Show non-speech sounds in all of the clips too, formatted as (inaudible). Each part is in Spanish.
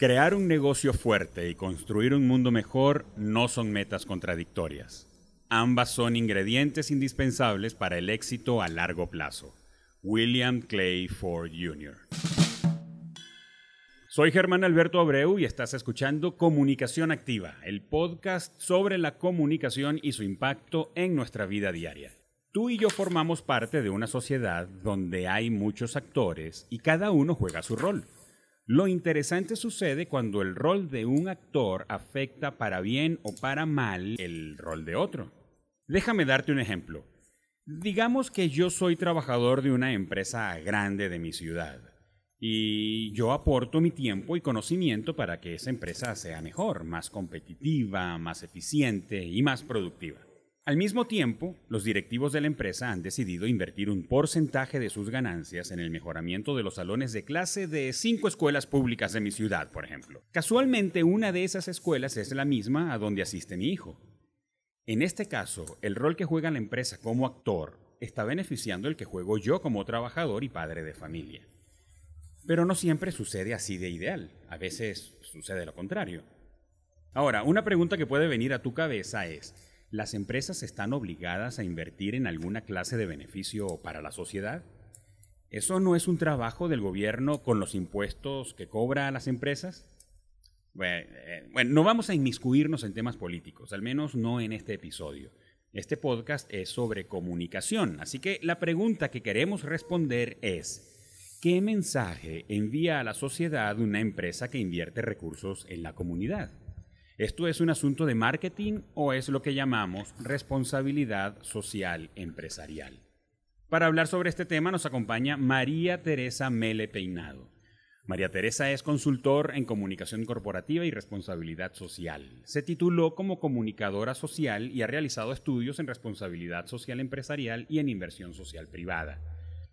Crear un negocio fuerte y construir un mundo mejor no son metas contradictorias. Ambas son ingredientes indispensables para el éxito a largo plazo. William Clay Ford Jr. Soy Germán Alberto Abreu y estás escuchando Comunicación Activa, el podcast sobre la comunicación y su impacto en nuestra vida diaria. Tú y yo formamos parte de una sociedad donde hay muchos actores y cada uno juega su rol. Lo interesante sucede cuando el rol de un actor afecta para bien o para mal el rol de otro. Déjame darte un ejemplo. Digamos que yo soy trabajador de una empresa grande de mi ciudad y yo aporto mi tiempo y conocimiento para que esa empresa sea mejor, más competitiva, más eficiente y más productiva. Al mismo tiempo, los directivos de la empresa han decidido invertir un porcentaje de sus ganancias en el mejoramiento de los salones de clase de cinco escuelas públicas de mi ciudad, por ejemplo. Casualmente, una de esas escuelas es la misma a donde asiste mi hijo. En este caso, el rol que juega la empresa como actor está beneficiando el que juego yo como trabajador y padre de familia. Pero no siempre sucede así de ideal, a veces sucede lo contrario. Ahora, una pregunta que puede venir a tu cabeza es, ¿Las empresas están obligadas a invertir en alguna clase de beneficio para la sociedad? ¿Eso no es un trabajo del gobierno con los impuestos que cobra a las empresas? Eh, bueno, no vamos a inmiscuirnos en temas políticos, al menos no en este episodio. Este podcast es sobre comunicación, así que la pregunta que queremos responder es, ¿qué mensaje envía a la sociedad una empresa que invierte recursos en la comunidad? ¿Esto es un asunto de marketing o es lo que llamamos responsabilidad social empresarial? Para hablar sobre este tema nos acompaña María Teresa Mele Peinado. María Teresa es consultor en comunicación corporativa y responsabilidad social. Se tituló como comunicadora social y ha realizado estudios en responsabilidad social empresarial y en inversión social privada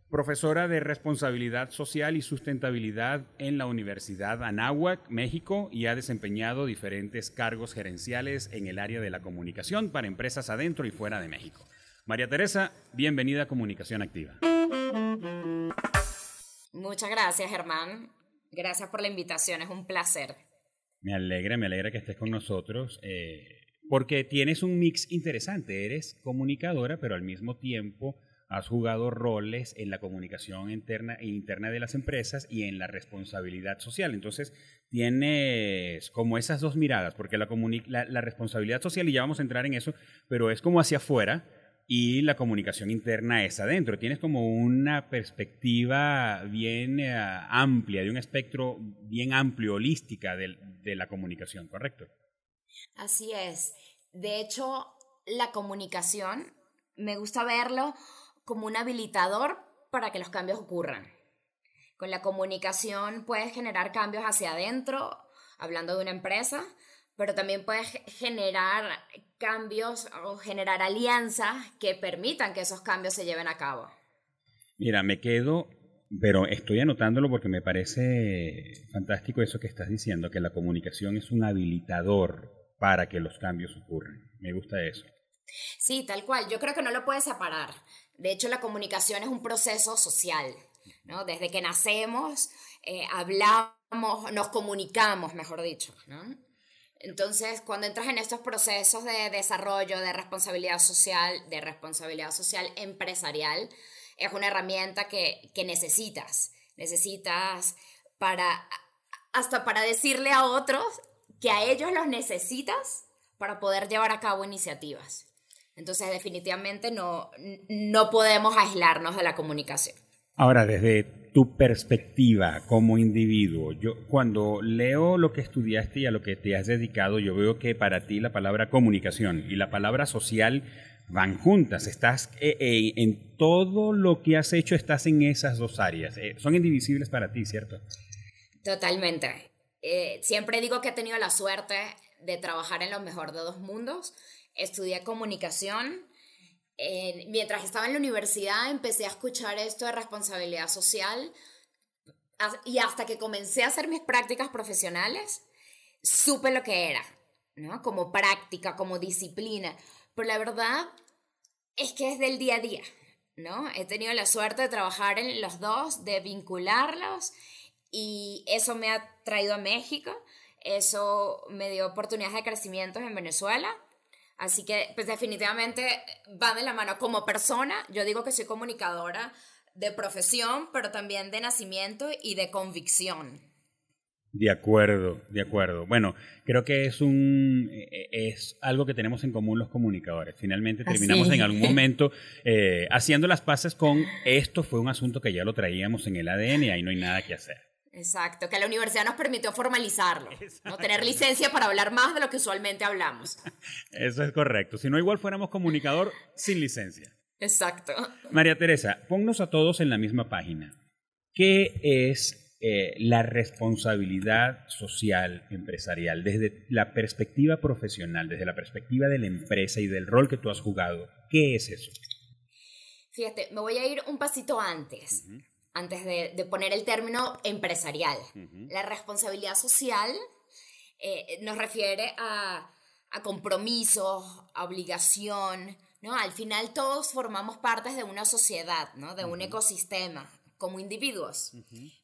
profesora de Responsabilidad Social y Sustentabilidad en la Universidad Anáhuac, México, y ha desempeñado diferentes cargos gerenciales en el área de la comunicación para empresas adentro y fuera de México. María Teresa, bienvenida a Comunicación Activa. Muchas gracias, Germán. Gracias por la invitación, es un placer. Me alegra, me alegra que estés con nosotros. Eh, porque tienes un mix interesante, eres comunicadora, pero al mismo tiempo has jugado roles en la comunicación interna e interna de las empresas y en la responsabilidad social. Entonces, tienes como esas dos miradas, porque la, la, la responsabilidad social, y ya vamos a entrar en eso, pero es como hacia afuera y la comunicación interna es adentro. Tienes como una perspectiva bien eh, amplia, de un espectro bien amplio, holística de la comunicación, ¿correcto? Así es. De hecho, la comunicación me gusta verlo como un habilitador para que los cambios ocurran. Con la comunicación puedes generar cambios hacia adentro, hablando de una empresa, pero también puedes generar cambios o generar alianzas que permitan que esos cambios se lleven a cabo. Mira, me quedo, pero estoy anotándolo porque me parece fantástico eso que estás diciendo, que la comunicación es un habilitador para que los cambios ocurran. Me gusta eso. Sí, tal cual. Yo creo que no lo puedes separar. De hecho, la comunicación es un proceso social, Desde que nacemos, eh, hablamos, nos comunicamos, mejor dicho, Entonces, cuando entras en estos procesos de desarrollo, de responsabilidad social, de responsabilidad social empresarial, es una herramienta que, necesitas. Necesitas para, hasta para decirle a otros que a ellos los necesitas para poder llevar a cabo iniciativas. Entonces, definitivamente no, no podemos aislarnos de la comunicación. Ahora, desde tu perspectiva como individuo, yo cuando leo lo que estudiaste y a lo que te has dedicado, yo veo que para ti la palabra comunicación y la palabra social van juntas. Estás eh, eh, en todo lo que has hecho, estás en esas dos áreas. Eh, son indivisibles para ti, ¿cierto? Totalmente. siempre digo que he tenido la suerte de trabajar en lo mejor de dos mundos estudié comunicación. mientras estaba en la universidad empecé a escuchar esto de responsabilidad social y hasta que comencé a hacer mis prácticas profesionales, supe lo que era, ¿no? Como práctica, como disciplina. Pero la verdad es que es del día a día, ¿no? He tenido la suerte de trabajar en los dos, de vincularlos y eso me ha traído a México, eso me dio oportunidades de crecimiento en Venezuela Así que, pues definitivamente va de la mano. Como persona, yo digo que soy comunicadora de profesión, pero también de nacimiento y de convicción. De acuerdo, de acuerdo. Bueno, creo que es un e, es algo que tenemos en común los comunicadores. Finalmente terminamos en algún (laughs) momento eh, haciendo las paces con esto fue un asunto que ya lo traíamos en el ADN y ahí no hay nada que hacer. Exacto, que la universidad nos permitió formalizarlo, no tener licencia para hablar más de lo que usualmente hablamos. Eso es correcto, si no igual fuéramos comunicador sin licencia. Exacto. María Teresa, ponnos a todos en la misma página. ¿Qué es eh, la responsabilidad social empresarial desde la perspectiva profesional, desde la perspectiva de la empresa y del rol que tú has jugado? ¿Qué es eso? Fíjate, me voy a ir un pasito antes antes de, poner el término empresarial. La responsabilidad social eh, nos refiere a, a compromisos, a obligación, ¿no? Al final todos formamos parte de una sociedad, ¿no? De un ecosistema como individuos.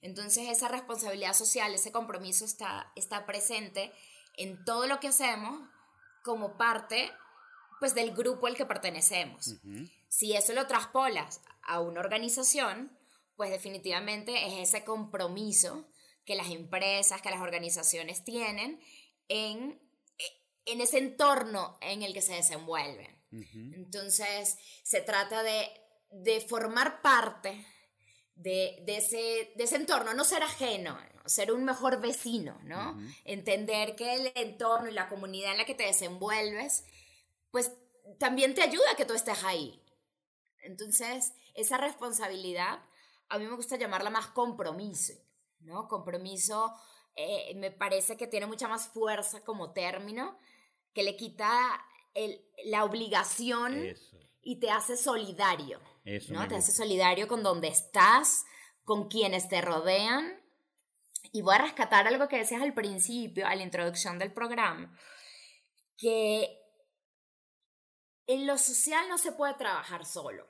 Entonces esa responsabilidad social, ese compromiso está, está presente en todo lo que hacemos como parte pues del grupo al que pertenecemos. Si eso lo traspolas a una organización, pues definitivamente es ese compromiso que las empresas, que las organizaciones tienen en, ese entorno en el que se desenvuelven. Entonces, se trata de, formar parte de, ese, ese entorno, no ser ajeno, ser un mejor vecino, ¿no? Entender que el entorno y la comunidad en la que te desenvuelves, pues también te ayuda a que tú estés ahí. Entonces, esa responsabilidad a mí me gusta llamarla más compromiso, ¿no? Compromiso eh, me parece que tiene mucha más fuerza como término, que le quita la obligación y te hace solidario, ¿no? Te hace solidario con donde estás, con quienes te rodean. Y voy a rescatar algo que decías al principio, a la introducción del programa, que en lo social no se puede trabajar solo.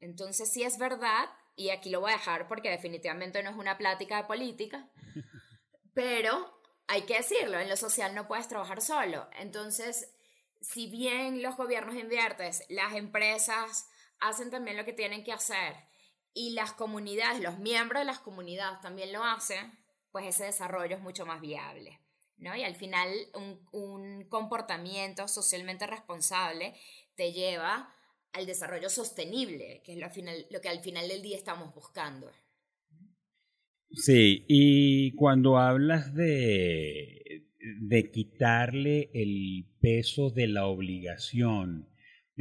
Entonces si es verdad y aquí lo voy a dejar porque definitivamente no es una plática de política, pero hay que decirlo, en lo social no puedes trabajar solo. Entonces, si bien los gobiernos inviertes, las empresas hacen también lo que tienen que hacer y las comunidades, los miembros de las comunidades también lo hacen, pues ese desarrollo es mucho más viable. ¿no? Y al final un, un comportamiento socialmente responsable te lleva al desarrollo sostenible, que es lo, final, lo que al final del día estamos buscando. Sí, y cuando hablas de, de quitarle el peso de la obligación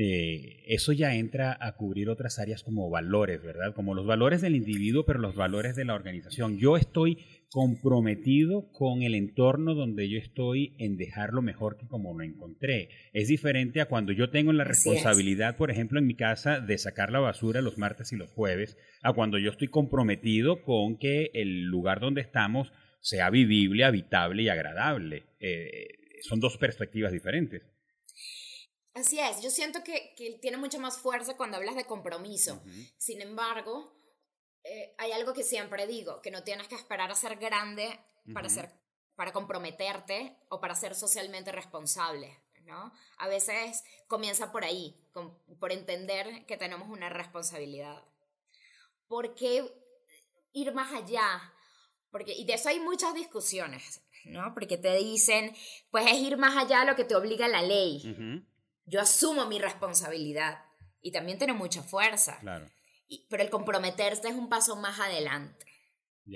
eh, eso ya entra a cubrir otras áreas como valores, ¿verdad? Como los valores del individuo, pero los valores de la organización. Yo estoy comprometido con el entorno donde yo estoy en dejarlo mejor que como lo encontré. Es diferente a cuando yo tengo la responsabilidad, por ejemplo, en mi casa de sacar la basura los martes y los jueves, a cuando yo estoy comprometido con que el lugar donde estamos sea vivible, habitable y agradable. Eh, son dos perspectivas diferentes. Así es, yo siento que, tiene mucha más fuerza cuando hablas de compromiso. Sin embargo, eh, hay algo que siempre digo, que no tienes que esperar a ser grande para, ser, para comprometerte o para ser socialmente responsable. ¿no? A veces comienza por ahí, por entender que tenemos una responsabilidad. ¿Por qué ir más allá? Porque, y de eso hay muchas discusiones, ¿no? Porque te dicen, pues es ir más allá de lo que te obliga la ley. Uh yo asumo mi responsabilidad y también tiene mucha fuerza. pero el comprometerse es un paso más adelante.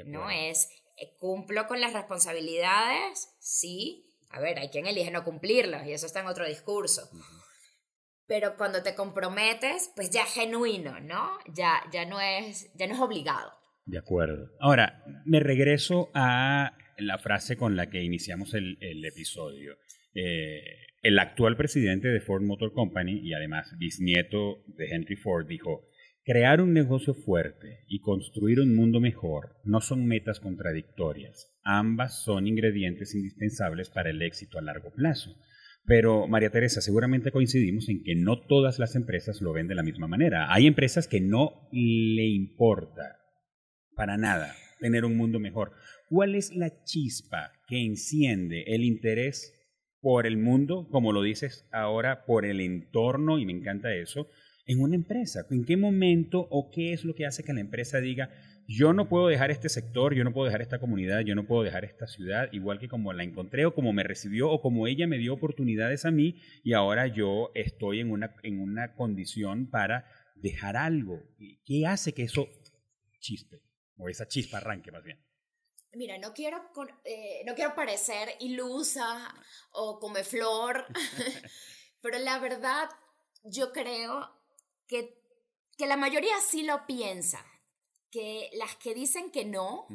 No es, eh, cumplo con las responsabilidades, sí. A ver, hay quien elige no cumplirlas y eso está en otro discurso. Pero cuando te comprometes, pues ya es genuino, ¿no? Ya, ya, no es, ya no es obligado. De acuerdo. Ahora, me regreso a la frase con la que iniciamos el, episodio. Eh, el actual presidente de Ford Motor Company y además bisnieto de Henry Ford dijo, crear un negocio fuerte y construir un mundo mejor no son metas contradictorias, ambas son ingredientes indispensables para el éxito a largo plazo. Pero, María Teresa, seguramente coincidimos en que no todas las empresas lo ven de la misma manera. Hay empresas que no le importa para nada tener un mundo mejor. ¿Cuál es la chispa que enciende el interés por el mundo, como lo dices ahora, por el entorno, y me encanta eso, en una empresa? ¿En qué momento o qué es lo que hace que la empresa diga, yo no puedo dejar este sector, yo no puedo dejar esta comunidad, yo no puedo dejar esta ciudad, igual que como la encontré o como me recibió o como ella me dio oportunidades a mí y ahora yo estoy en una, en una condición para dejar algo. ¿Qué hace que eso chispe o esa chispa arranque más bien? mira, no quiero, eh, no quiero parecer ilusa o come flor, (laughs) (laughs) pero la verdad yo creo que, la mayoría sí lo piensa, que las que dicen que no,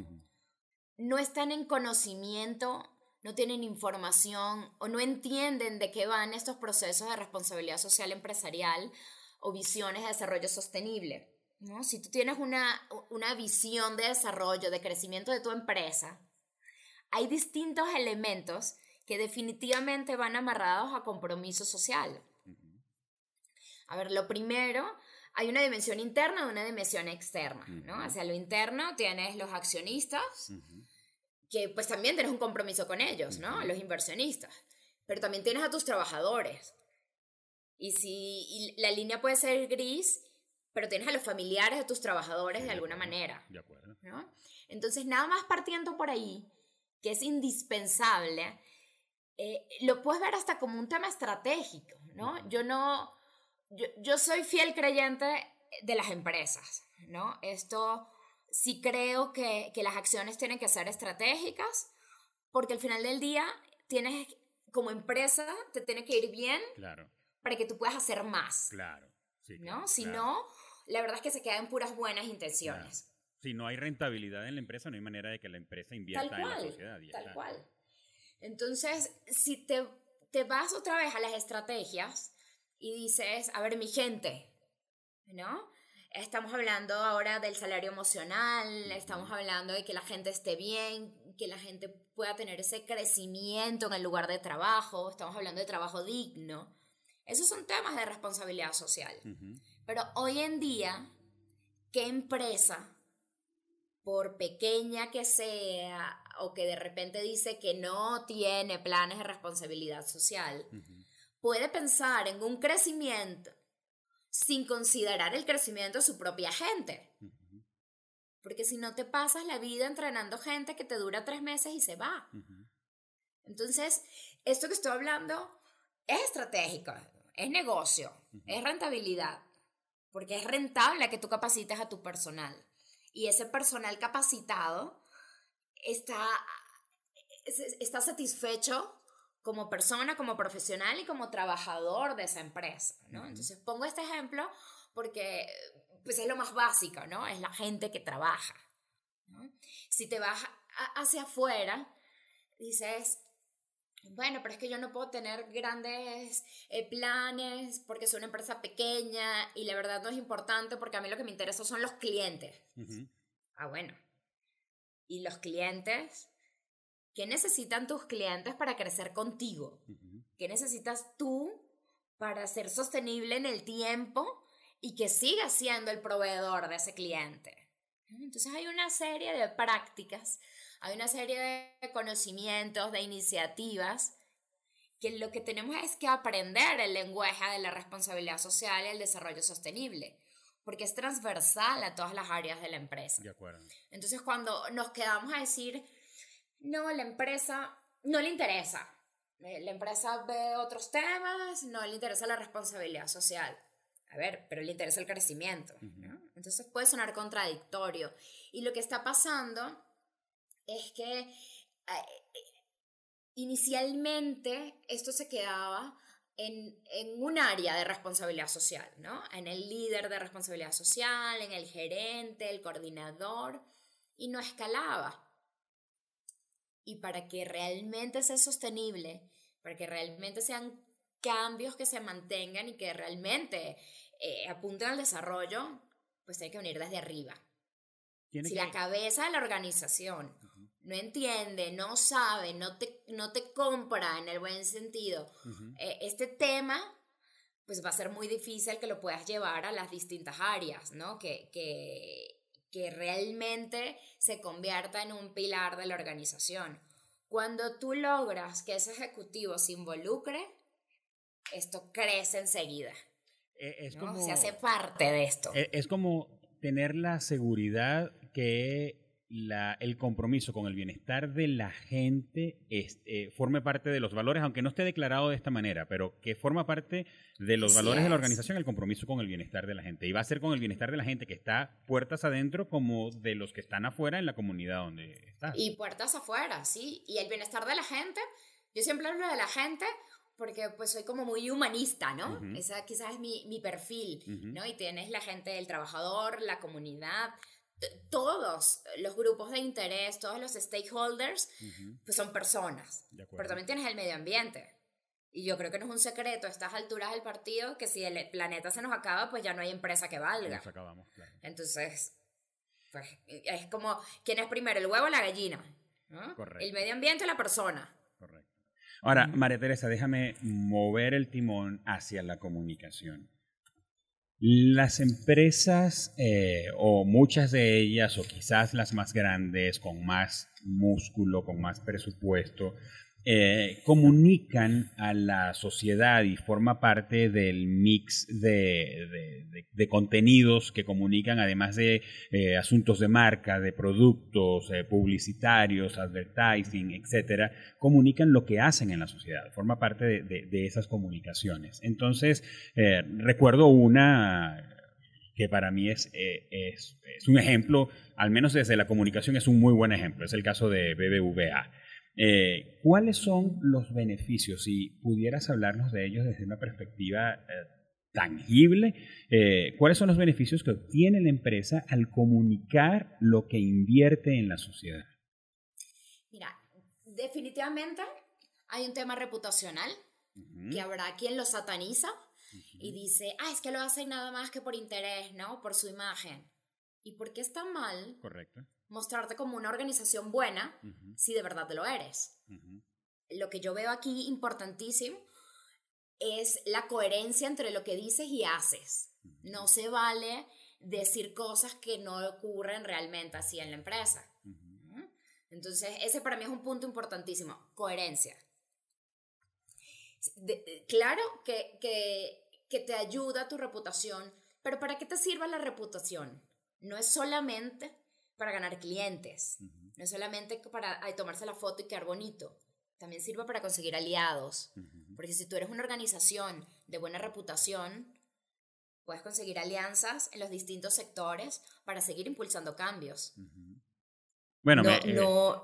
no están en conocimiento, no tienen información o no entienden de qué van estos procesos de responsabilidad social empresarial o visiones de desarrollo sostenible. ¿no? Si tú tienes una, una visión de desarrollo, de crecimiento de tu empresa, hay distintos elementos que definitivamente van amarrados a compromiso social. A ver, lo primero, hay una dimensión interna y una dimensión externa, ¿no? Hacia lo interno tienes los accionistas, que pues también tienes un compromiso con ellos, ¿no? Los inversionistas, pero también tienes a tus trabajadores. Y si la línea puede ser gris pero tienes a los familiares de tus trabajadores de alguna manera. De acuerdo. ¿no? Entonces, nada más partiendo por ahí, que es indispensable, eh, lo puedes ver hasta como un tema estratégico, ¿no? Yo no, yo, soy fiel creyente de las empresas, ¿no? Esto sí creo que, las acciones tienen que ser estratégicas, porque al final del día tienes, como empresa, te tiene que ir bien claro. para que tú puedas hacer más. Claro. ¿no? Claro. Si no, la verdad es que se queda en puras buenas intenciones. Si no hay rentabilidad en la empresa, no hay manera de que la empresa invierta en la sociedad. tal cual. Entonces, si te, te vas otra vez a las estrategias y dices, a ver, mi gente, ¿no? Estamos hablando ahora del salario emocional, estamos hablando de que la gente esté bien, que la gente pueda tener ese crecimiento en el lugar de trabajo, estamos hablando de trabajo digno. Esos son temas de responsabilidad social. Pero hoy en día, ¿qué empresa, por pequeña que sea, o que de repente dice que no tiene planes de responsabilidad social, puede pensar en un crecimiento sin considerar el crecimiento de su propia gente? Porque si no te pasas la vida entrenando gente que te dura tres meses y se va. Entonces, esto que estoy hablando es estratégico es negocio, es rentabilidad, porque es rentable que tú capacites a tu personal. Y ese personal capacitado está, está satisfecho como persona, como profesional y como trabajador de esa empresa, ¿no? Entonces pongo este ejemplo porque pues es lo más básico, ¿no? Es la gente que trabaja. Si te vas hacia afuera, dices, bueno, pero es que yo no puedo tener grandes eh, planes porque soy una empresa pequeña y la verdad no es importante porque a mí lo que me interesa son los clientes. Ah, bueno. ¿Y los clientes? ¿Qué necesitan tus clientes para crecer contigo? ¿Qué necesitas tú para ser sostenible en el tiempo y que sigas siendo el proveedor de ese cliente? Entonces hay una serie de prácticas, hay una serie de conocimientos, de iniciativas, que lo que tenemos es que aprender el lenguaje de la responsabilidad social y el desarrollo sostenible, porque es transversal a todas las áreas de la empresa. De acuerdo. Entonces cuando nos quedamos a decir, no, la empresa no le interesa, eh, la empresa ve otros temas, no le interesa la responsabilidad social. A ver, pero le interesa el crecimiento, ¿no? Entonces puede sonar contradictorio. Y lo que está pasando es que eh, inicialmente esto se quedaba en, en, un área de responsabilidad social, ¿no? En el líder de responsabilidad social, en el gerente, el coordinador, y no escalaba. Y para que realmente sea sostenible, para que realmente sean cambios que se mantengan y que realmente eh, apunten al desarrollo, pues tiene que venir desde arriba. si la cabeza de la organización no entiende, no sabe, no te, no te compra en el buen sentido eh, este tema, pues va a ser muy difícil que lo puedas llevar a las distintas áreas, ¿no? Que, que, que realmente se convierta en un pilar de la organización. Cuando tú logras que ese ejecutivo se involucre, esto crece enseguida. E-, es como, se hace parte de esto. E-, es, como tener la seguridad que el compromiso con el bienestar de la gente eh, forme parte de los valores, aunque no esté declarado de esta manera, pero que forma parte de los valores de la organización, el compromiso con el bienestar de la gente. Y va a ser con el bienestar de la gente que está puertas adentro como de los que están afuera en la comunidad donde está. Y puertas afuera, sí. Y el bienestar de la gente, yo siempre hablo de la gente porque pues soy como muy humanista, ¿no? Esa quizás es mi, mi perfil, ¿no? Y tienes la gente del trabajador, la comunidad, todos los grupos de interés, todos los stakeholders, pues son personas. Pero también tienes el medio ambiente. Y yo creo que no es un secreto a estas alturas del partido que si el planeta se nos acaba, pues ya no hay empresa que valga. Nos acabamos, Entonces, pues es como, ¿quién es primero, el huevo o la gallina? Correcto. El medio ambiente o la persona. Ahora, María Teresa, déjame mover el timón hacia la comunicación. Las empresas, eh, o muchas de ellas, o quizás las más grandes, con más músculo, con más presupuesto, eh, comunican a la sociedad y forma parte del mix de, contenidos que comunican, además de eh, asuntos de marca, de productos, eh, publicitarios, advertising, etcétera, comunican lo que hacen en la sociedad, forma parte de, esas comunicaciones. Entonces, recuerdo una que para mí es, es, un ejemplo, al menos desde la comunicación es un muy buen ejemplo, es el caso de BBVA. Eh, ¿Cuáles son los beneficios? Si pudieras hablarnos de ellos desde una perspectiva eh, tangible, eh, ¿cuáles son los beneficios que obtiene la empresa al comunicar lo que invierte en la sociedad? Mira, definitivamente hay un tema reputacional que habrá quien lo sataniza y dice, ah, es que lo hacen nada más que por interés, ¿no? Por su imagen. ¿Y por qué está mal? Correcto mostrarte como una organización buena si de verdad lo eres. Lo que yo veo aquí importantísimo es la coherencia entre lo que dices y haces. No se vale decir cosas que no ocurren realmente así en la empresa. Entonces, ese para mí es un punto importantísimo, coherencia. claro que, que te ayuda tu reputación, pero ¿para qué te sirva la reputación? No es solamente para ganar clientes, no solamente para tomarse la foto y quedar bonito, también sirve para conseguir aliados, porque si tú eres una organización de buena reputación, puedes conseguir alianzas en los distintos sectores para seguir impulsando cambios. Bueno, eh,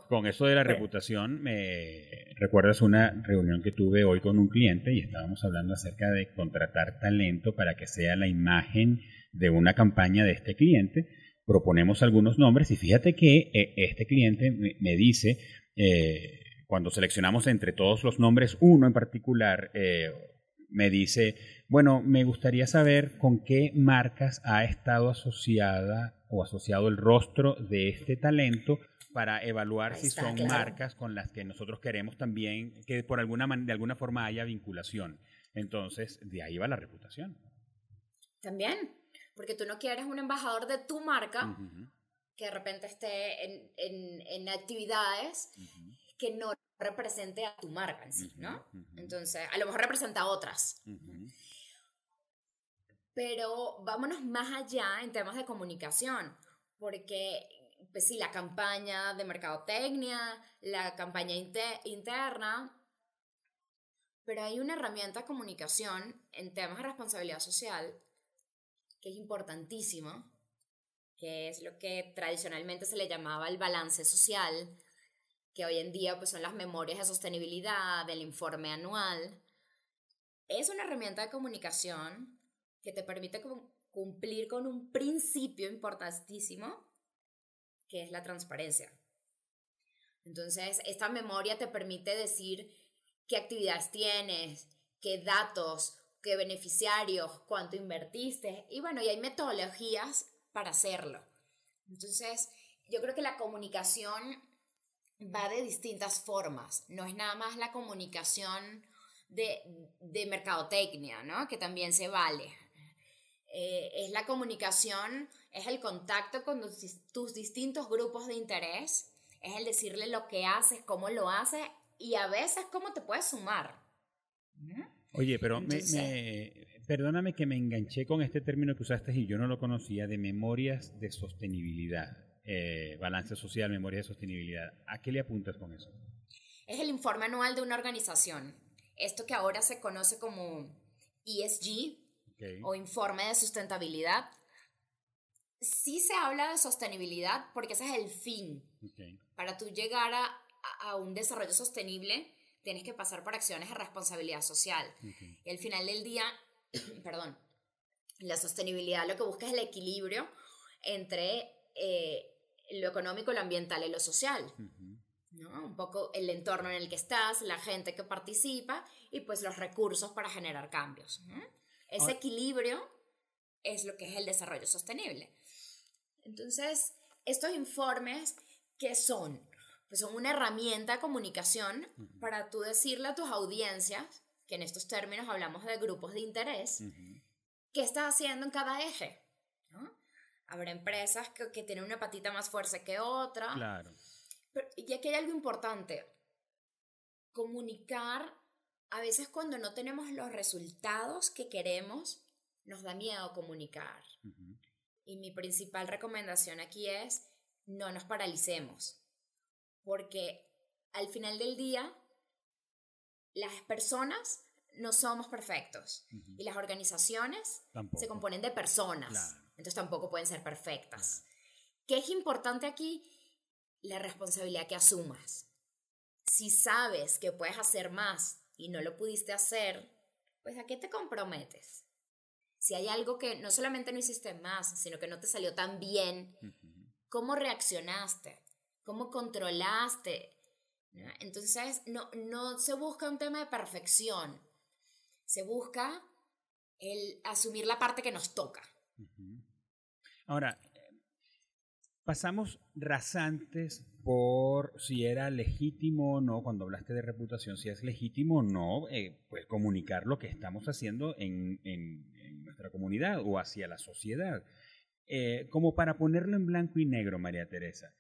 con eso de la reputación, me recuerdas una reunión que tuve hoy con un cliente y estábamos hablando acerca de contratar talento para que sea la imagen de una campaña de este cliente proponemos algunos nombres y fíjate que eh, este cliente me, dice, eh, cuando seleccionamos entre todos los nombres uno en particular, eh, me dice, bueno, me gustaría saber con qué marcas ha estado asociada o asociado el rostro de este talento para evaluar si son marcas con las que nosotros queremos también que por alguna de alguna forma haya vinculación. Entonces, de ahí va la reputación. También, porque tú no quieres un embajador de tu marca que de repente esté en, en, en actividades que no represente a tu marca en sí, ¿no? Entonces, a lo mejor representa a otras. Pero vámonos más allá en temas de comunicación, porque pues sí, la campaña de mercadotecnia, la campaña interna, pero hay una herramienta de comunicación en temas de responsabilidad social que es importantísimo, que es lo que tradicionalmente se le llamaba el balance social, que hoy en día pues, son las memorias de sostenibilidad, del informe anual. Es una herramienta de comunicación que te permite cumplir con un principio importantísimo, que es la transparencia. Entonces, esta memoria te permite decir qué actividades tienes, qué datos, qué beneficiarios, cuánto invertiste. Y bueno, y hay metodologías para hacerlo. Entonces, yo creo que la comunicación va de distintas formas. No es nada más la comunicación de, de mercadotecnia, ¿no? Que también se vale. Eh, es la comunicación, es el contacto con tus, tus distintos grupos de interés, es el decirle lo que haces, cómo lo haces y a veces cómo te puedes sumar. Oye, pero eh, perdóname que me enganché con este término que usaste y yo no lo conocía, de memorias de sostenibilidad, eh, balance social, memoria de sostenibilidad. ¿A qué le apuntas con eso? Es el informe anual de una organización. Esto que ahora se conoce como ESG o informe de sustentabilidad. Sí se habla de sostenibilidad porque ese es el fin. Para tú llegar a un desarrollo sostenible, tienes que pasar por acciones de responsabilidad social. Y al final del día, (clears throat) perdón, la sostenibilidad lo que busca es el equilibrio entre eh, lo económico, lo ambiental y lo social. Un poco el entorno en el que estás, la gente que participa y pues los recursos para generar cambios. Ese equilibrio es lo que es el desarrollo sostenible. Entonces, estos informes, ¿qué son? Pues, son una herramienta de comunicación para tú decirle a tus audiencias, que en estos términos hablamos de grupos de interés, qué estás haciendo en cada eje. ¿no? Habrá empresas que, tienen una patita más fuerte que otra. Claro. y aquí hay algo importante. Comunicar, a veces cuando no tenemos los resultados que queremos, nos da miedo comunicar. Y mi principal recomendación aquí es, no nos paralicemos porque al final del día las personas no somos perfectos y las organizaciones se componen de personas, entonces tampoco pueden ser perfectas. ¿Qué es importante aquí? La responsabilidad que asumas. Si sabes que puedes hacer más y no lo pudiste hacer, pues ¿a qué te comprometes? Si hay algo que no solamente no hiciste más, sino que no te salió tan bien, ¿cómo reaccionaste? ¿Cómo controlaste? Entonces, no, no se busca un tema de perfección, se busca el asumir la parte que nos toca. Ahora, pasamos rasantes por si era legítimo o no, cuando hablaste de reputación, si es legítimo o no, eh, pues comunicar lo que estamos haciendo en, nuestra comunidad o hacia la sociedad. Eh, como para ponerlo en blanco y negro, María Teresa.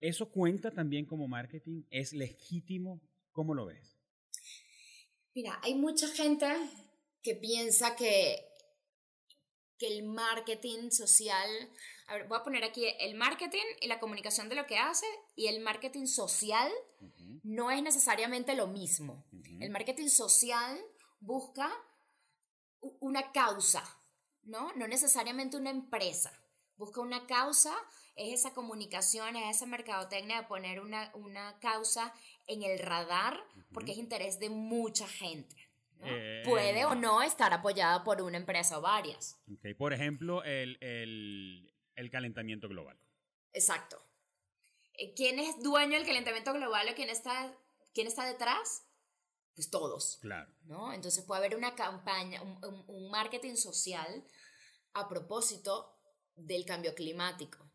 ¿Eso cuenta también como marketing? ¿Es legítimo? ¿Cómo lo ves? Mira, hay mucha gente que piensa que, que el marketing social, a ver, voy a poner aquí el marketing y la comunicación de lo que hace y el marketing social no es necesariamente lo mismo. El marketing social busca una causa, ¿no? No necesariamente una empresa. Busca una causa es esa comunicación, es esa mercadotecnia de poner una, causa en el radar, porque es interés de mucha gente. Eh, puede o eh, no estar apoyada por una empresa o varias. Por ejemplo, el, calentamiento global. Exacto. Eh, ¿Quién es dueño del calentamiento global o quién está, quién está detrás? Pues todos. Claro. Entonces puede haber una campaña, un, marketing social a propósito del cambio climático.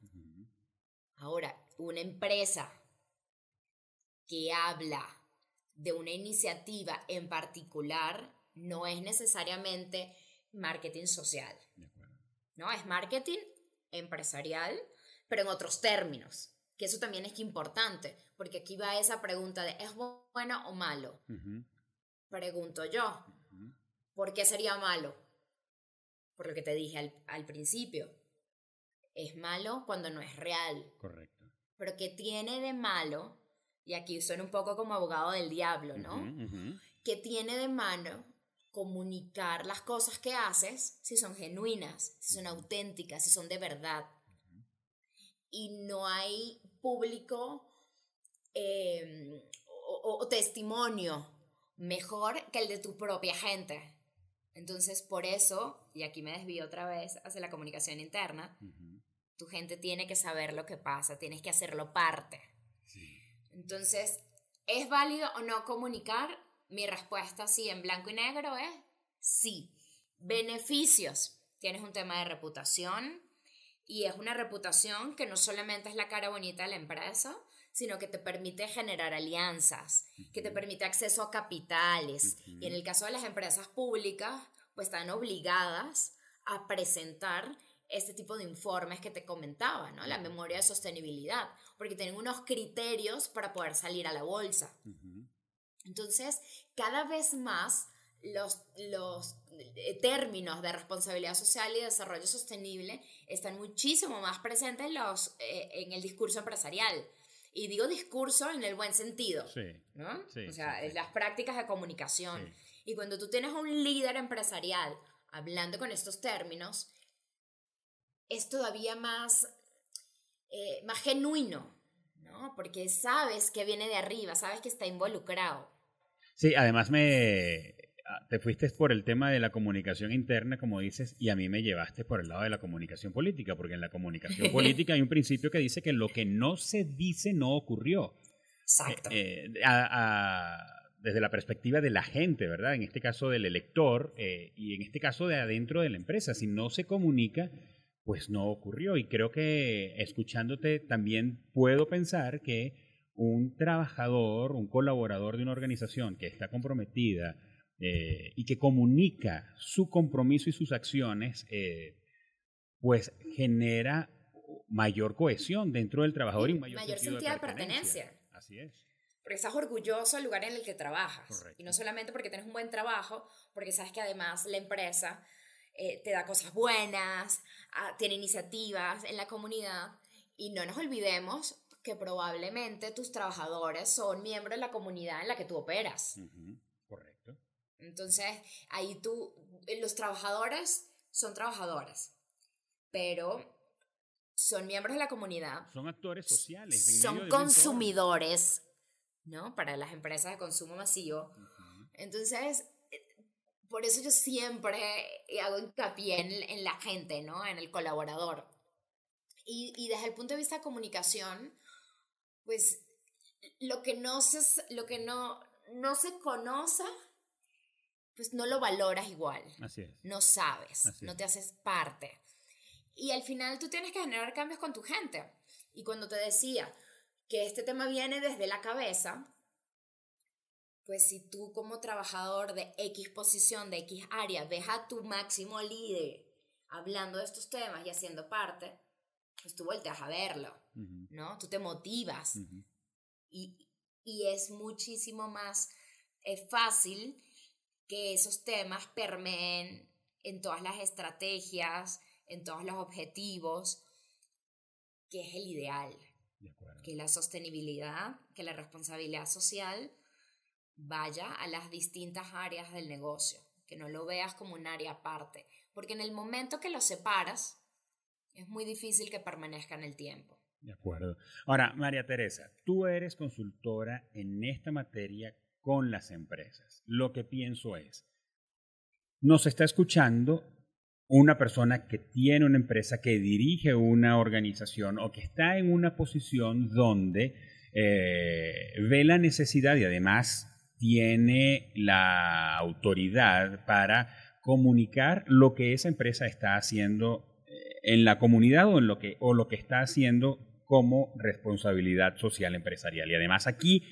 Ahora, una empresa que habla de una iniciativa en particular no es necesariamente marketing social. No, es marketing empresarial, pero en otros términos. Que eso también es importante, porque aquí va esa pregunta de ¿es bueno o malo? Pregunto yo. ¿Por qué sería malo? Por lo que te dije al principio es malo cuando no es real. Correcto. Pero ¿qué tiene de malo? Y aquí soy un poco como abogado del diablo, ¿no? Que tiene de malo comunicar las cosas que haces si son genuinas, si son auténticas, si son de verdad? Y no hay público eh, o, testimonio mejor que el de tu propia gente. Entonces, por eso, y aquí me desvío otra vez hacia la comunicación interna, tu gente tiene que saber lo que pasa, tienes que hacerlo parte. Entonces, ¿es válido o no comunicar? Mi respuesta sí, en blanco y negro es sí. Beneficios. Tienes un tema de reputación y es una reputación que no solamente es la cara bonita de la empresa, sino que te permite generar alianzas, que te permite acceso a capitales. Y en el caso de las empresas públicas, pues están obligadas a presentar este tipo de informes que te comentaba, ¿no? La memoria de sostenibilidad, porque tienen unos criterios para poder salir a la bolsa. Entonces, cada vez más los, los eh, términos de responsabilidad social y desarrollo sostenible están muchísimo más presentes en, los, eh, en el discurso empresarial. Y digo discurso en el buen sentido, sí. ¿no? o sea, las prácticas de comunicación. Y cuando tú tienes a un líder empresarial hablando con estos términos, es todavía más, eh, más genuino, ¿no? Porque sabes que viene de arriba, sabes que está involucrado. Sí, además me ah, te fuiste por el tema de la comunicación interna, como dices, y a mí me llevaste por el lado de la comunicación política, porque en la comunicación (laughs) política hay un principio que dice que lo que no se dice no ocurrió. Exacto. Eh, eh, desde la perspectiva de la gente, ¿verdad? En este caso del elector y en este caso de adentro de la empresa. Si no se comunica, pues no ocurrió. Y creo que escuchándote también puedo pensar que un trabajador, un colaborador de una organización que está comprometida eh, y que comunica su compromiso y sus acciones, eh, pues genera mayor cohesión dentro del trabajador y, mayor, sentido, de, pertenencia. Así es. Porque estás orgulloso del lugar en el que trabajas. Correcto. Y no solamente porque tienes un buen trabajo, porque sabes que además la empresa eh, te da cosas buenas, ah, tiene iniciativas en la comunidad. Y no nos olvidemos que probablemente tus trabajadores son miembros de la comunidad en la que tú operas. Correcto. Entonces, ahí tú, eh, los trabajadores son trabajadores, pero son miembros de la comunidad. Son actores sociales. son consumidores, ¿no? Para las empresas de consumo masivo. Entonces, por eso yo siempre eh, hago hincapié en, la gente, ¿no? En el colaborador. Y, desde el punto de vista de comunicación, pues lo que no se, lo que no, no se conoce, pues no lo valoras igual. Así es. No sabes, no te haces parte. Y al final tú tienes que generar cambios con tu gente. Y cuando te decía que este tema viene desde la cabeza, pues si tú como trabajador de X posición, de X área, ves a tu máximo líder hablando de estos temas y haciendo parte, pues tú volteas a verlo, ¿no? Tú te motivas. y, y, es muchísimo más eh, fácil que esos temas permeen en todas las estrategias, en todos los objetivos, que es el ideal, que la sostenibilidad, que la responsabilidad social vaya a las distintas áreas del negocio, que no lo veas como un área aparte, porque en el momento que lo separas, es muy difícil que permanezca en el tiempo. De acuerdo. Ahora, María Teresa, tú eres consultora en esta materia con las empresas. Lo que pienso es, nos está escuchando una persona que tiene una empresa, que dirige una organización o que está en una posición donde eh, ve la necesidad y además tiene la autoridad para comunicar lo que esa empresa está haciendo eh, en la comunidad o, lo, que, o lo que está haciendo como responsabilidad social empresarial. Y además aquí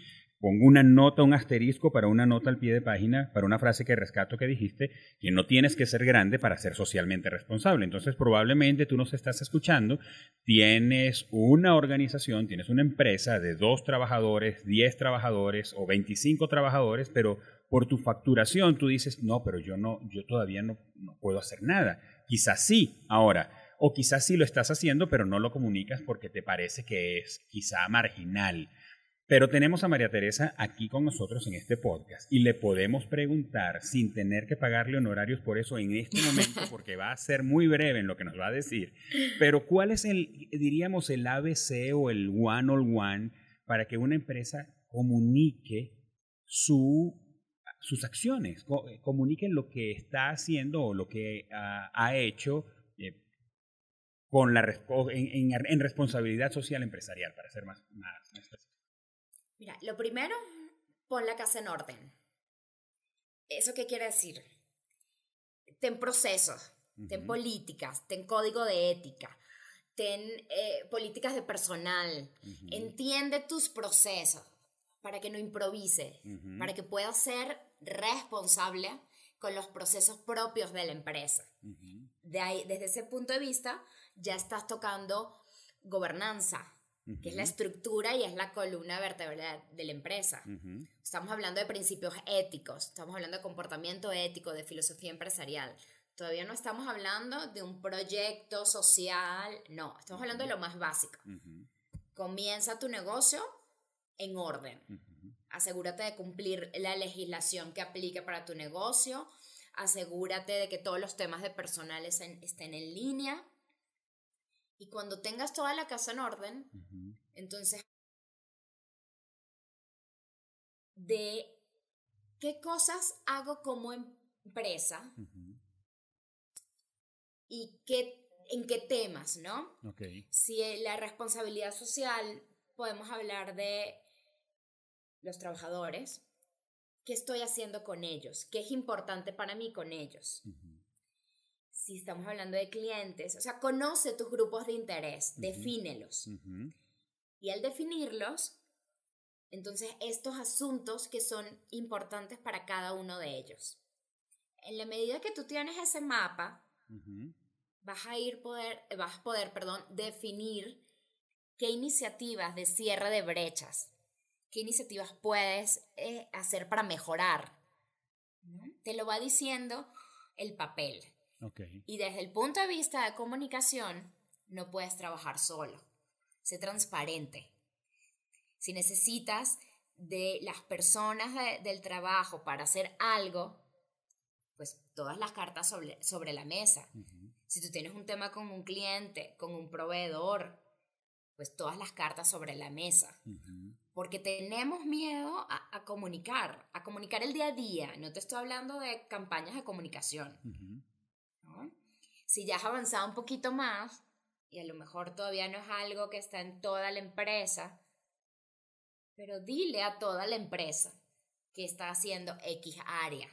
pongo una nota, un asterisco para una nota al pie de página, para una frase que rescato que dijiste, que no tienes que ser grande para ser socialmente responsable. Entonces, probablemente tú nos estás escuchando, tienes una organización, tienes una empresa de dos trabajadores, diez trabajadores o veinticinco trabajadores, pero por tu facturación tú dices, no, pero yo, no, yo todavía no, puedo hacer nada. Quizás sí, ahora. O quizás sí lo estás haciendo, pero no lo comunicas porque te parece que es quizá marginal pero tenemos a María Teresa aquí con nosotros en este podcast y le podemos preguntar sin tener que pagarle honorarios por eso en este momento, (laughs) porque va a ser muy breve en lo que nos va a decir. Pero ¿cuál es el, diríamos, el ABC o el one all one para que una empresa comunique su, sus acciones, eh, comunique lo que está haciendo o lo que ha hecho eh, con la, en, responsabilidad social empresarial, para ser más, más Mira, lo primero, pon la casa en orden. ¿Eso qué quiere decir? Ten procesos, ten políticas, ten código de ética, ten eh, políticas de personal. Entiende tus procesos para que no improvise, para que puedas ser responsable con los procesos propios de la empresa. De ahí, desde ese punto de vista, ya estás tocando gobernanza, que es la estructura y es la columna vertebral de la empresa. Estamos hablando de principios éticos, estamos hablando de comportamiento ético, de filosofía empresarial. Todavía no estamos hablando de un proyecto social, no, estamos hablando de lo más básico. Comienza tu negocio en orden. Asegúrate de cumplir la legislación que aplique para tu negocio. Asegúrate de que todos los temas de personal estén en línea y cuando tengas toda la casa en orden, entonces de qué cosas hago como empresa y qué, en qué temas, ¿no? Okay. Si eh, la responsabilidad social, podemos hablar de los trabajadores, qué estoy haciendo con ellos, qué es importante para mí con ellos si estamos hablando de clientes, o sea, conoce tus grupos de interés, definelos defínelos. Y al definirlos, entonces estos asuntos que son importantes para cada uno de ellos. En la medida que tú tienes ese mapa, vas a ir poder, vas a poder, perdón, definir qué iniciativas de cierre de brechas, qué iniciativas puedes eh, hacer para mejorar. Te lo va diciendo el papel. Y desde el punto de vista de comunicación, no puedes trabajar solo. Sé transparente. Si necesitas de las personas del trabajo para hacer algo, pues todas las cartas sobre, la mesa. Si tú tienes un tema con un cliente, con un proveedor, pues todas las cartas sobre la mesa. Porque tenemos miedo a, comunicar, a comunicar el día a día. No te estoy hablando de campañas de comunicación si ya has avanzado un poquito más y a lo mejor todavía no es algo que está en toda la empresa, pero dile a toda la empresa que está haciendo X área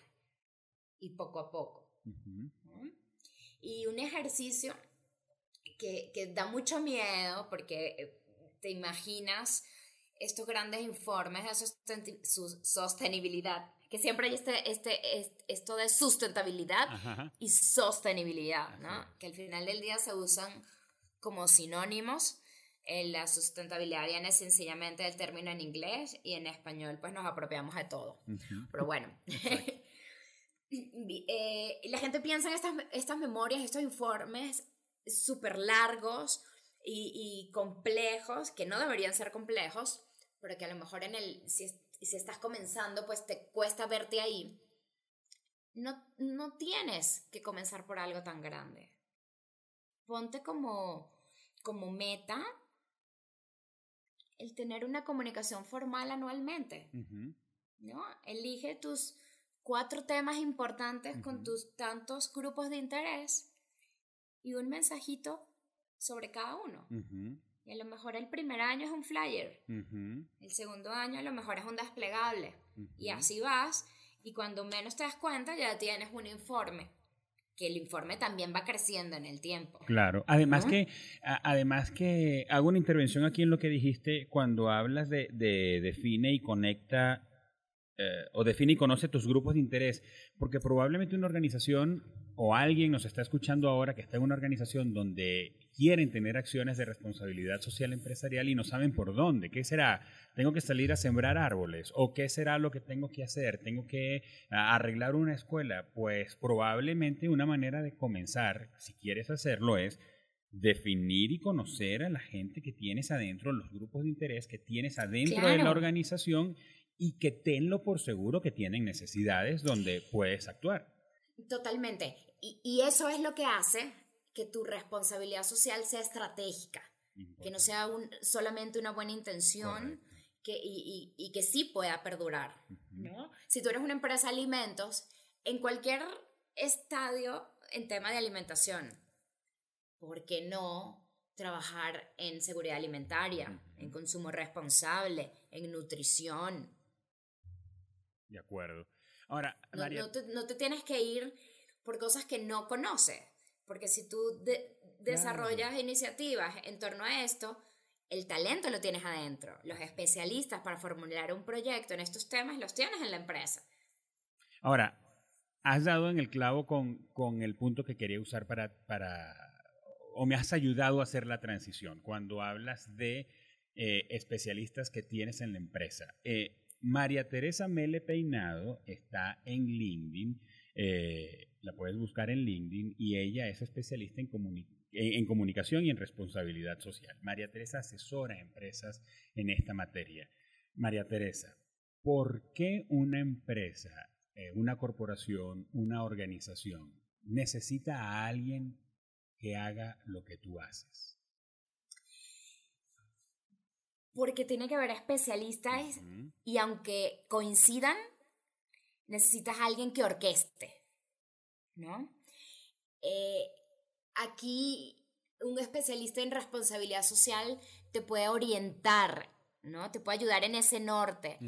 y poco a poco. Y un ejercicio que, que da mucho miedo porque eh, te imaginas estos grandes informes de sostenibilidad que siempre hay este, este, esto de sustentabilidad y sostenibilidad, ¿no? Que al final del día se usan como sinónimos. Eh, la sustentabilidad viene sencillamente del término en inglés y en español pues nos apropiamos de todo. Pero bueno, (laughs) eh, la gente piensa en estas, estas memorias, estos informes súper largos y, complejos, que no deberían ser complejos, pero que a lo mejor en el, si, y si estás comenzando, pues te cuesta verte ahí, no, no tienes que comenzar por algo tan grande. Ponte como, como meta el tener una comunicación formal anualmente. ¿no? Elige tus cuatro temas importantes con tus tantos grupos de interés y un mensajito sobre cada uno. Y a lo mejor el primer año es un flyer, el segundo año a lo mejor es un desplegable. Y así vas, y cuando menos te das cuenta ya tienes un informe que el informe también va creciendo en el tiempo. Claro, además, que, además que hago una intervención aquí en lo que dijiste cuando hablas de, define y conecta eh, o define y conoce tus grupos de interés, porque probablemente una organización o alguien nos está escuchando ahora que está en una organización donde quieren tener acciones de responsabilidad social empresarial y no saben por dónde. ¿Qué será? ¿Tengo que salir a sembrar árboles? ¿O qué será lo que tengo que hacer? ¿Tengo que ah, arreglar una escuela? Pues probablemente una manera de comenzar, si quieres hacerlo, es definir y conocer a la gente que tienes adentro, los grupos de interés que tienes adentro de la organización y que tenlo por seguro que tienen necesidades donde puedes actuar. Totalmente. y eso es lo que hace que tu responsabilidad social sea estratégica, que no sea solamente una buena intención que, y, que sí pueda perdurar. Si tú eres una empresa de alimentos, en cualquier estadio en tema de alimentación, ¿por qué no trabajar en seguridad alimentaria, en consumo responsable, en nutrición? De acuerdo. Ahora, no te tienes que ir por cosas que no conoces. Porque si tú desarrollas iniciativas en torno a esto, el talento lo tienes adentro. Los especialistas para formular un proyecto en estos temas los tienes en la empresa. Ahora, has dado en el clavo con, con el punto que quería usar para, para, o me has ayudado a hacer la transición, cuando hablas de eh, especialistas que tienes en la empresa. Eh, María Teresa Mele Peinado está en LinkedIn eh, la puedes buscar en LinkedIn y ella es especialista en, comunicación y en responsabilidad social. María Teresa asesora a empresas en esta materia. María Teresa, ¿por qué una empresa, eh, una corporación, una organización necesita a alguien que haga lo que tú haces? Porque tiene que haber especialistas y aunque coincidan, necesitas a alguien que orqueste, ¿no? Eh, aquí un especialista en responsabilidad social te puede orientar, ¿no? Te puede ayudar en ese norte,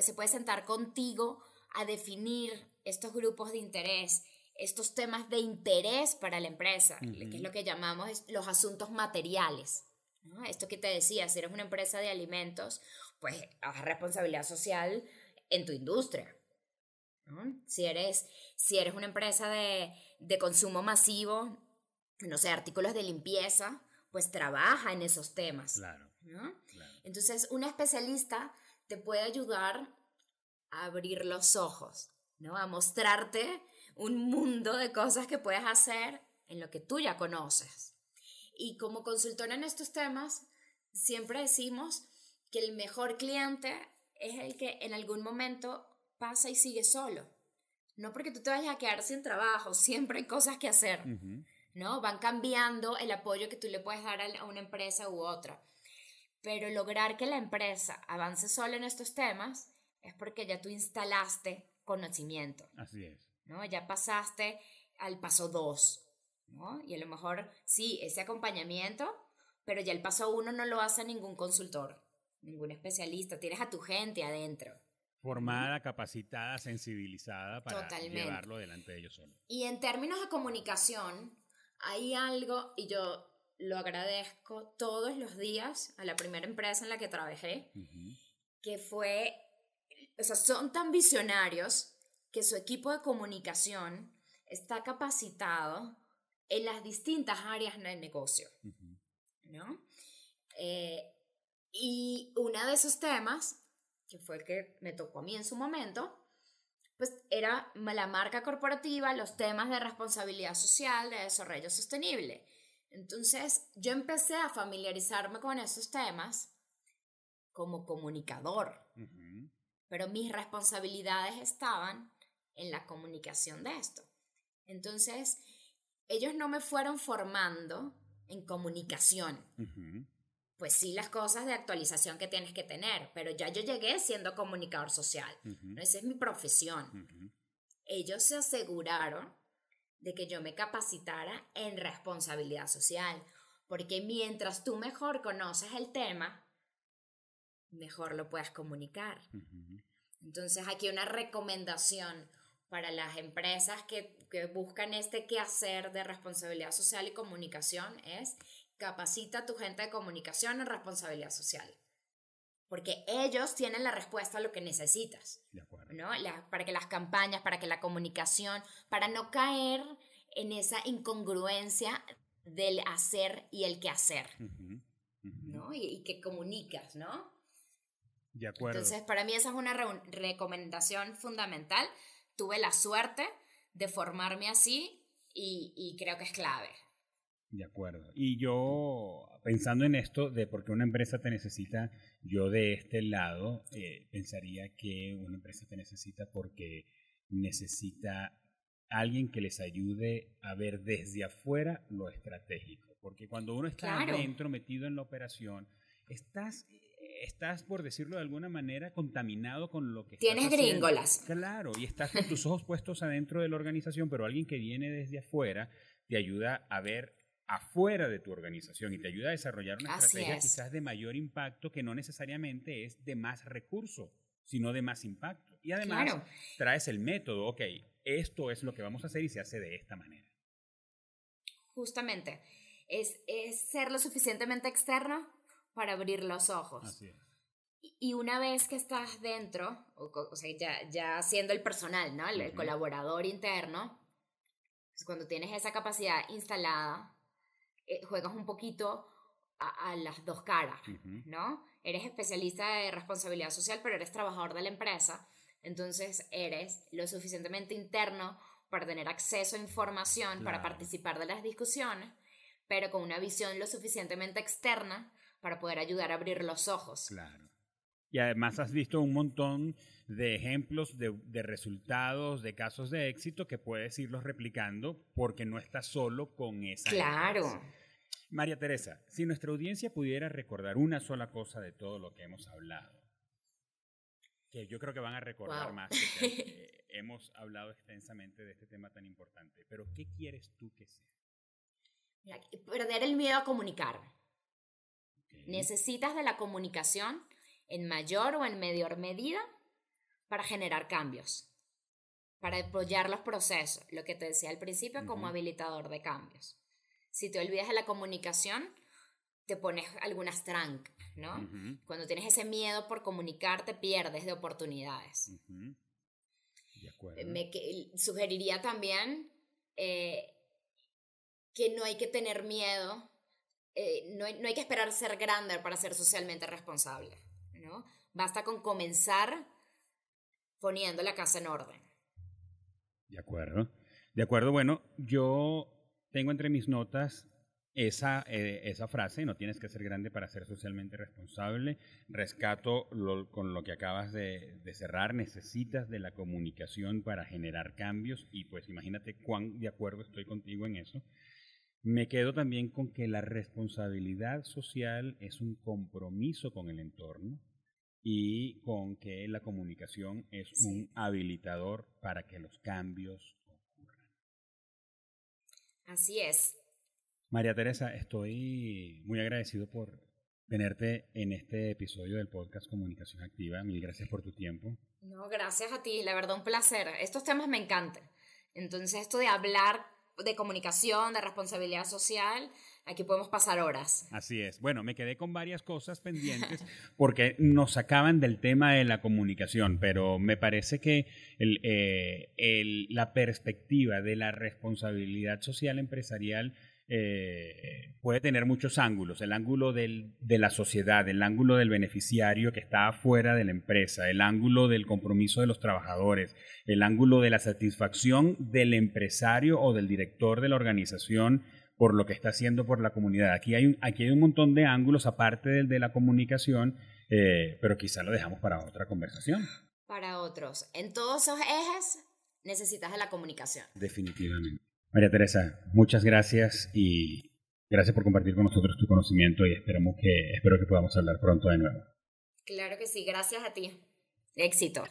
se puede sentar contigo a definir estos grupos de interés, estos temas de interés para la empresa, que es lo que llamamos los asuntos materiales. Esto que te decía, si eres una empresa de alimentos, pues haz responsabilidad social en tu industria, si, eres, si eres una empresa de, consumo masivo, no sé, artículos de limpieza, pues trabaja en esos temas. Entonces, un especialista te puede ayudar a abrir los ojos, ¿no? A mostrarte un mundo de cosas que puedes hacer en lo que tú ya conoces. Y como consultora en estos temas, siempre decimos que el mejor cliente es el que en algún momento pasa y sigue solo. No porque tú te vayas a quedar sin trabajo, (laughs) siempre hay cosas que hacer, ¿no? Van cambiando el apoyo que tú le puedes dar a una empresa u otra. Pero lograr que la empresa avance solo en estos temas es porque ya tú instalaste conocimiento. Así es. ¿no? Ya pasaste al paso 2, ¿no? Y a lo mejor sí, ese acompañamiento, pero ya el paso uno no lo hace ningún consultor, ningún especialista, tienes a tu gente adentro formada, capacitada, sensibilizada para llevarlo delante de ellos solos. Y en términos de comunicación, hay algo, y yo lo agradezco todos los días a la primera empresa en la que trabajé, que fue, o sea, son tan visionarios que su equipo de comunicación está capacitado en las distintas áreas del negocio, eh, y uno de esos temas que fue el que me tocó a mí en su momento, pues era la marca corporativa, los temas de responsabilidad social, de desarrollo sostenible. Entonces yo empecé a familiarizarme con esos temas como comunicador, pero mis responsabilidades estaban en la comunicación de esto. Entonces ellos no me fueron formando en comunicación, pues sí las cosas de actualización que tienes que tener, pero ya yo llegué siendo comunicador social, no esa es mi profesión. Ellos se aseguraron de que yo me capacitara en responsabilidad social, porque mientras tú mejor conoces el tema, mejor lo puedes comunicar. Entonces aquí una recomendación para las empresas que, buscan este qué hacer de responsabilidad social y comunicación es capacita a tu gente de comunicación en responsabilidad social. Porque ellos tienen la respuesta a lo que necesitas. ¿no? para que las campañas, para que la comunicación, para no caer en esa incongruencia del hacer y el que hacer ¿no? Y, que comunicas, ¿no? De acuerdo. Entonces, para mí esa es una recomendación fundamental. Tuve la suerte de formarme así y creo que es clave. De acuerdo. Y yo, pensando en esto de por qué una empresa te necesita, yo de este lado eh, pensaría que una empresa te necesita porque necesita alguien que les ayude a ver desde afuera lo estratégico. Porque cuando uno está dentro, metido en la operación, estás, estás, por decirlo de alguna manera, contaminado con lo que... Tienes gringolas. Claro, y estás con tus ojos puestos adentro de la organización, pero alguien que viene desde afuera te ayuda a ver afuera de tu organización y te ayuda a desarrollar una estrategia quizás de mayor impacto que no necesariamente es de más recurso, sino de más impacto. Y además traes el método, ok, esto es lo que vamos a hacer y se hace de esta manera. Justamente, es, es ser lo suficientemente externo para abrir los ojos. Y una vez que estás dentro, o, sea, ya, ya, siendo el personal, ¿no? El, colaborador interno, pues cuando tienes esa capacidad instalada, eh, juegas un poquito a, las dos caras, ¿no? Eres especialista de responsabilidad social, pero eres trabajador de la empresa, entonces eres lo suficientemente interno para tener acceso a información, para participar de las discusiones, pero con una visión lo suficientemente externa para poder ayudar a abrir los ojos. Claro. Y además has visto un montón de ejemplos de, resultados, de casos de éxito que puedes irlos replicando porque no estás solo con esa. Claro. María Teresa, si nuestra audiencia pudiera recordar una sola cosa de todo lo que hemos hablado, que yo creo que van a recordar más, (laughs) hemos hablado extensamente de este tema tan importante, pero ¿qué quieres tú que sea? perder el miedo a comunicar. Necesitas de la comunicación en mayor o en mayor medida para generar cambios, para apoyar los procesos, lo que te decía al principio como habilitador de cambios. Si te olvidas de la comunicación, te pones algunas trancas, ¿no? Cuando tienes ese miedo por comunicar, te pierdes de oportunidades. Me sugeriría también eh, que no hay que tener miedo, eh, no hay que esperar ser grande para ser socialmente responsable. Basta con comenzar poniendo la casa en orden. De acuerdo. De acuerdo, bueno, yo tengo entre mis notas esa, eh, esa frase, no tienes que ser grande para ser socialmente responsable. Rescato con lo que acabas de, de, cerrar, necesitas de la comunicación para generar cambios y pues imagínate cuán de acuerdo estoy contigo en eso. Me quedo también con que la responsabilidad social es un compromiso con el entorno, y con que la comunicación es un habilitador para que los cambios ocurran. Así es. María Teresa, estoy muy agradecido por tenerte en este episodio del podcast Comunicación Activa. Mil gracias por tu tiempo. No, gracias a ti, la verdad un placer. Estos temas me encantan. Entonces, esto de hablar de comunicación, de responsabilidad social, aquí podemos pasar horas. Así es. Bueno, me quedé con varias cosas pendientes (laughs) porque nos sacaban del tema de la comunicación, pero me parece que eh, la perspectiva de la responsabilidad social empresarial eh, puede tener muchos ángulos. El ángulo de la sociedad, el ángulo del beneficiario que está afuera de la empresa, el ángulo del compromiso de los trabajadores, el ángulo de la satisfacción del empresario o del director de la organización por lo que está haciendo por la comunidad. Aquí hay un, aquí hay un montón de ángulos aparte del de la comunicación, eh, pero quizá lo dejamos para otra conversación. Para otros. En todos esos ejes necesitas de la comunicación. Definitivamente. María Teresa, muchas gracias y gracias por compartir con nosotros tu conocimiento y esperamos que, espero que podamos hablar pronto de nuevo. Claro que sí, gracias a ti. Éxito.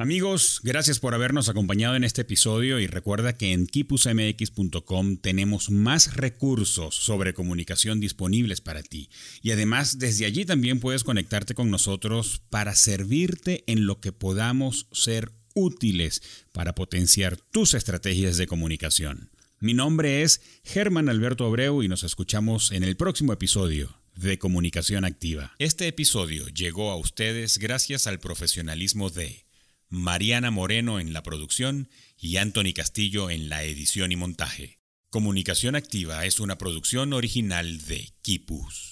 Amigos, gracias por habernos acompañado en este episodio y recuerda que en kipusmx.com tenemos más recursos sobre comunicación disponibles para ti. Y además desde allí también puedes conectarte con nosotros para servirte en lo que podamos ser útiles para potenciar tus estrategias de comunicación. Mi nombre es Germán Alberto Abreu y nos escuchamos en el próximo episodio de Comunicación Activa. Este episodio llegó a ustedes gracias al profesionalismo de Mariana Moreno en la producción y Anthony Castillo en la edición y montaje. Comunicación Activa es una producción original de Kipus.